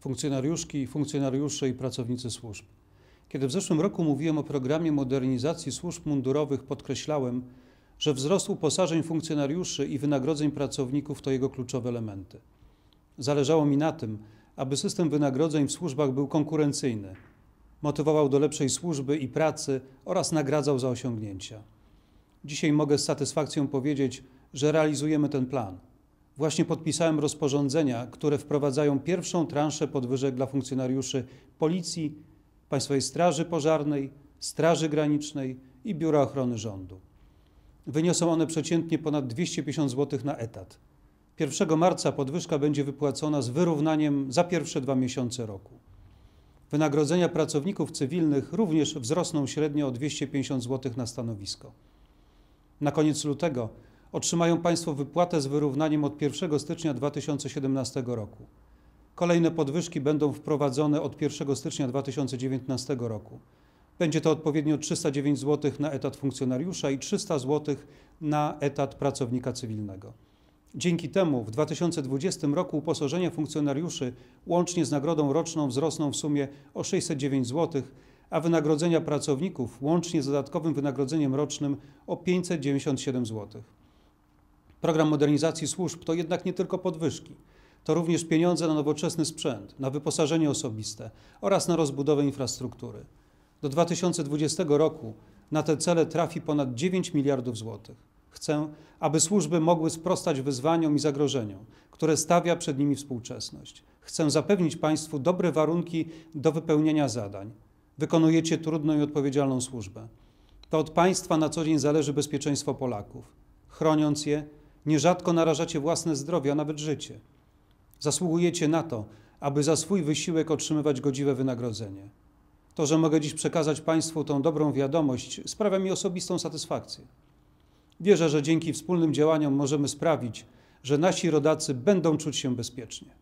funkcjonariuszki, funkcjonariusze i pracownicy służb. Kiedy w zeszłym roku mówiłem o programie modernizacji służb mundurowych, podkreślałem, że wzrost uposażeń funkcjonariuszy i wynagrodzeń pracowników to jego kluczowe elementy. Zależało mi na tym, aby system wynagrodzeń w służbach był konkurencyjny, motywował do lepszej służby i pracy oraz nagradzał za osiągnięcia. Dzisiaj mogę z satysfakcją powiedzieć, że realizujemy ten plan – Właśnie podpisałem rozporządzenia, które wprowadzają pierwszą transzę podwyżek dla funkcjonariuszy Policji, Państwowej Straży Pożarnej, Straży Granicznej i Biura Ochrony Rządu. Wyniosą one przeciętnie ponad 250 zł na etat. 1 marca podwyżka będzie wypłacona z wyrównaniem za pierwsze dwa miesiące roku. Wynagrodzenia pracowników cywilnych również wzrosną średnio o 250 zł na stanowisko. Na koniec lutego otrzymają Państwo wypłatę z wyrównaniem od 1 stycznia 2017 roku. Kolejne podwyżki będą wprowadzone od 1 stycznia 2019 roku. Będzie to odpowiednio 309 zł na etat funkcjonariusza i 300 zł na etat pracownika cywilnego. Dzięki temu w 2020 roku uposażenia funkcjonariuszy łącznie z nagrodą roczną wzrosną w sumie o 609 zł, a wynagrodzenia pracowników łącznie z dodatkowym wynagrodzeniem rocznym o 597 zł. Program modernizacji służb to jednak nie tylko podwyżki. To również pieniądze na nowoczesny sprzęt, na wyposażenie osobiste oraz na rozbudowę infrastruktury. Do 2020 roku na te cele trafi ponad 9 miliardów złotych. Chcę, aby służby mogły sprostać wyzwaniom i zagrożeniom, które stawia przed nimi współczesność. Chcę zapewnić Państwu dobre warunki do wypełnienia zadań. Wykonujecie trudną i odpowiedzialną służbę. To od Państwa na co dzień zależy bezpieczeństwo Polaków. Chroniąc je, Nierzadko narażacie własne zdrowie, a nawet życie. Zasługujecie na to, aby za swój wysiłek otrzymywać godziwe wynagrodzenie. To, że mogę dziś przekazać Państwu tą dobrą wiadomość, sprawia mi osobistą satysfakcję. Wierzę, że dzięki wspólnym działaniom możemy sprawić, że nasi rodacy będą czuć się bezpiecznie.